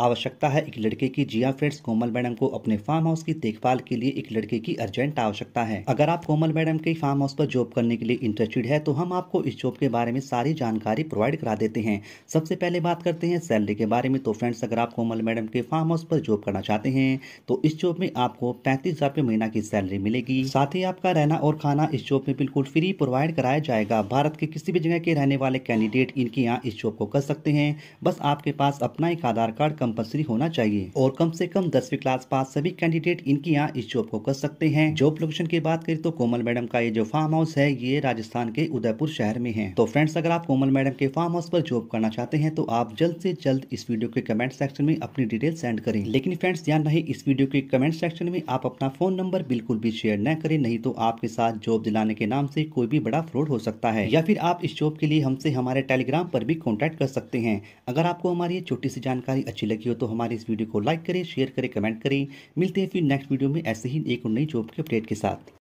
आवश्यकता है एक लड़के की जिया फ्रेंड्स कोमल मैडम को अपने फार्म हाउस की देखभाल के लिए एक लड़के की अर्जेंट आवश्यकता है अगर आप कोमल मैडम के फार्म हाउस पर जॉब करने के लिए इंटरेस्टेड है तो हम आपको इस जॉब के बारे में सारी जानकारी प्रोवाइड करा देते हैं सबसे पहले बात करते हैं सैलरी के बारे में तो फ्रेंड्स अगर आप कोमल मैडम के फार्म हाउस पर जॉब करना चाहते हैं तो इस जॉब में आपको पैंतीस हजार महीना की सैलरी मिलेगी साथ ही आपका रहना और खाना इस जॉब में बिल्कुल फ्री प्रोवाइड कराया जाएगा भारत के किसी भी जगह के रहने वाले कैंडिडेट इनके यहाँ इस जॉब को कर सकते हैं बस आपके पास अपना एक आधार कार्ड कंपलसरी होना चाहिए और कम से कम दसवीं क्लास पास सभी कैंडिडेट इनके यहाँ इस जॉब को कर सकते हैं जॉब लोकेशन की बात करें तो कोमल मैडम का ये जो फार्म हाउस है ये राजस्थान के उदयपुर शहर में है तो फ्रेंड्स अगर आप कोमल मैडम के फार्म हाउस पर जॉब करना चाहते हैं तो आप जल्द से जल्द इस वीडियो के कमेंट सेक्शन में अपनी डिटेल सेंड करें लेकिन फ्रेंड्स ध्यान रहे इस वीडियो के कमेंट सेक्शन में आप अपना फोन नंबर बिल्कुल भी शेयर न करें नहीं तो आपके साथ जॉब दिलाने के नाम से कोई भी बड़ा फ्रॉड हो सकता है या फिर आप इस जॉब के लिए हमसे हमारे टेलीग्राम पर भी कॉन्टेक्ट कर सकते हैं अगर आपको हमारी छोटी सी जानकारी अच्छी लगी हो तो हमारे इस वीडियो को लाइक करें शेयर करें कमेंट करें मिलते हैं फिर नेक्स्ट वीडियो में ऐसे ही एक नई जॉब के अपडेट के साथ